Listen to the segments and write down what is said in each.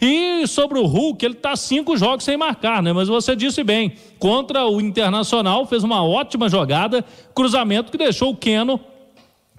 E sobre o Hulk, ele está cinco jogos sem marcar, né? Mas você disse bem, contra o Internacional, fez uma ótima jogada, cruzamento que deixou o Keno,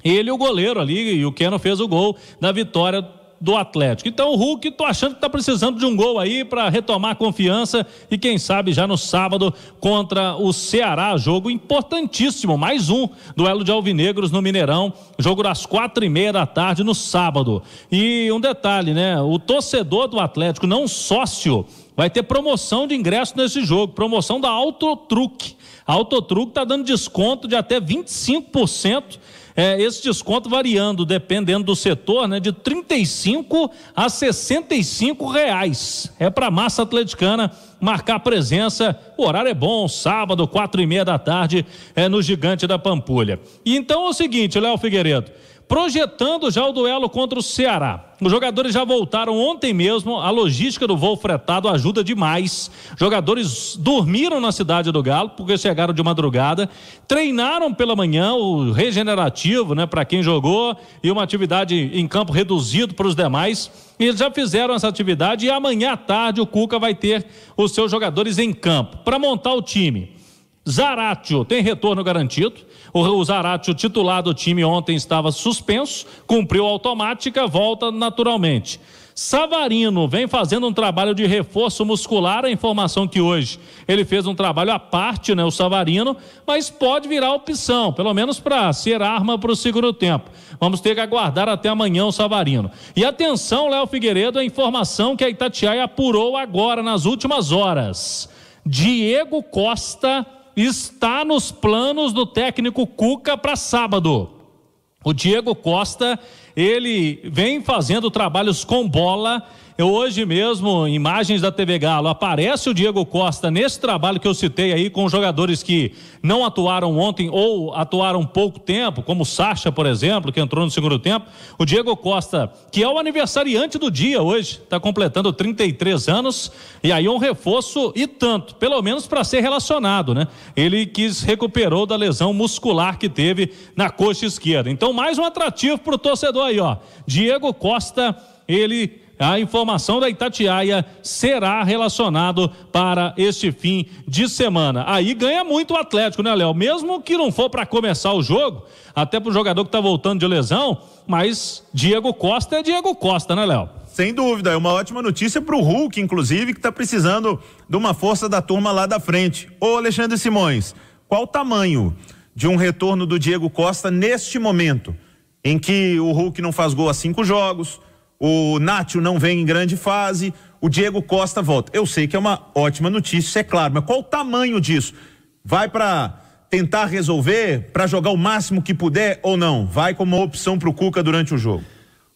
ele e o goleiro ali, e o Keno fez o gol da vitória do Atlético. Então, o Hulk, tô achando que tá precisando de um gol aí para retomar a confiança e quem sabe já no sábado contra o Ceará, jogo importantíssimo, mais um duelo de alvinegros no Mineirão, jogo das quatro e meia da tarde no sábado. E um detalhe, né? O torcedor do Atlético, não sócio, Vai ter promoção de ingresso nesse jogo, promoção da Autotruque. A Autotruque está dando desconto de até 25%. É, esse desconto variando, dependendo do setor, né, de 35 a 65 reais. É para massa atleticana marcar presença. O horário é bom, sábado, quatro e meia da tarde, é, no Gigante da Pampulha. E então é o seguinte, Léo Figueiredo projetando já o duelo contra o Ceará. Os jogadores já voltaram ontem mesmo. A logística do voo fretado ajuda demais. Jogadores dormiram na cidade do Galo porque chegaram de madrugada, treinaram pela manhã o regenerativo, né, para quem jogou e uma atividade em campo reduzido para os demais. E eles já fizeram essa atividade e amanhã à tarde o Cuca vai ter os seus jogadores em campo para montar o time. Zaratio tem retorno garantido. O Zaratio, titular do time ontem, estava suspenso, cumpriu automática, volta naturalmente. Savarino vem fazendo um trabalho de reforço muscular, a informação que hoje ele fez um trabalho à parte, né, o Savarino, mas pode virar opção, pelo menos para ser arma para o segundo tempo. Vamos ter que aguardar até amanhã o Savarino. E atenção, Léo Figueiredo, a informação que a Itatiaia apurou agora nas últimas horas. Diego Costa está nos planos do técnico Cuca para sábado. O Diego Costa, ele vem fazendo trabalhos com bola Hoje mesmo, imagens da TV Galo, aparece o Diego Costa nesse trabalho que eu citei aí com jogadores que não atuaram ontem ou atuaram pouco tempo, como o Sacha, por exemplo, que entrou no segundo tempo. O Diego Costa, que é o aniversariante do dia hoje, está completando 33 anos e aí um reforço e tanto, pelo menos para ser relacionado, né? Ele que se recuperou da lesão muscular que teve na coxa esquerda. Então, mais um atrativo para o torcedor aí, ó. Diego Costa, ele a informação da Itatiaia será relacionado para este fim de semana. Aí ganha muito o Atlético, né, Léo? Mesmo que não for para começar o jogo, até para o jogador que está voltando de lesão, mas Diego Costa é Diego Costa, né, Léo? Sem dúvida, é uma ótima notícia para o Hulk, inclusive, que está precisando de uma força da turma lá da frente. Ô, Alexandre Simões, qual o tamanho de um retorno do Diego Costa neste momento, em que o Hulk não faz gol há cinco jogos, o Nátio não vem em grande fase, o Diego Costa volta. Eu sei que é uma ótima notícia, isso é claro, mas qual o tamanho disso? Vai para tentar resolver, para jogar o máximo que puder ou não? Vai como uma opção para o Cuca durante o jogo?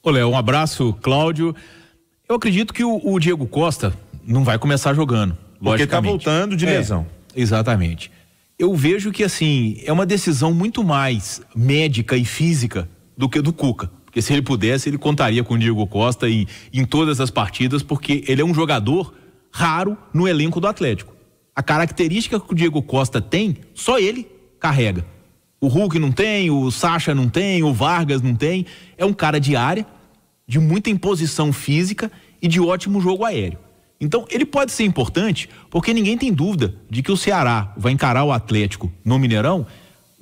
Ô, Léo, um abraço, Cláudio. Eu acredito que o, o, Diego Costa não vai começar jogando, Porque está voltando de é, lesão. Exatamente. Eu vejo que, assim, é uma decisão muito mais médica e física do que do Cuca. Porque se ele pudesse, ele contaria com o Diego Costa em, em todas as partidas, porque ele é um jogador raro no elenco do Atlético. A característica que o Diego Costa tem, só ele carrega. O Hulk não tem, o Sacha não tem, o Vargas não tem. É um cara de área, de muita imposição física e de ótimo jogo aéreo. Então, ele pode ser importante, porque ninguém tem dúvida de que o Ceará vai encarar o Atlético no Mineirão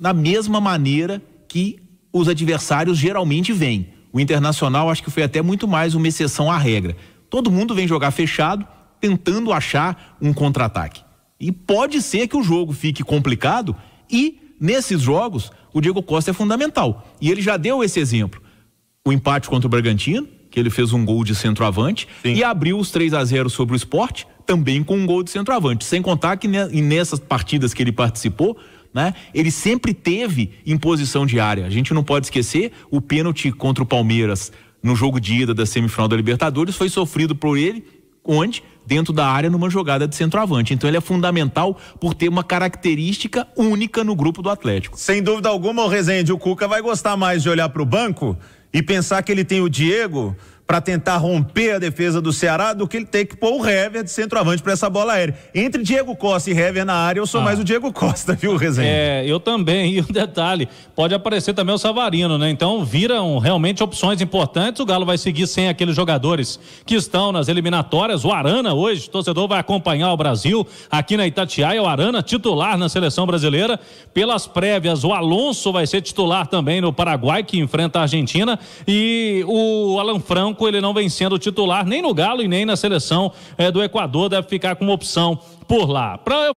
na mesma maneira que os adversários geralmente vêm. O Internacional acho que foi até muito mais uma exceção à regra. Todo mundo vem jogar fechado, tentando achar um contra-ataque. E pode ser que o jogo fique complicado e nesses jogos o Diego Costa é fundamental. E ele já deu esse exemplo. O empate contra o Bragantino, que ele fez um gol de centroavante Sim. e abriu os 3 a 0 sobre o esporte, também com um gol de centroavante. Sem contar que nessas partidas que ele participou, né? Ele sempre teve imposição de área. A gente não pode esquecer o pênalti contra o Palmeiras no jogo de ida da semifinal da Libertadores foi sofrido por ele onde dentro da área numa jogada de centroavante. Então ele é fundamental por ter uma característica única no grupo do Atlético. Sem dúvida alguma, o Rezende, o Cuca vai gostar mais de olhar para o banco e pensar que ele tem o Diego para tentar romper a defesa do Ceará do que ele ter que pôr o Hever de centroavante para essa bola aérea. Entre Diego Costa e Hever na área, eu sou ah. mais o Diego Costa, viu, Rezende? É, eu também. E um detalhe, pode aparecer também o Savarino, né? Então viram realmente opções importantes. O Galo vai seguir sem aqueles jogadores que estão nas eliminatórias. O Arana hoje, torcedor, vai acompanhar o Brasil aqui na Itatiaia. O Arana, titular na seleção brasileira. Pelas prévias, o Alonso vai ser titular também no Paraguai, que enfrenta a Argentina. E o Alan Franco banco, ele não vem sendo titular nem no Galo e nem na seleção é, do Equador, deve ficar como opção por lá. Pra...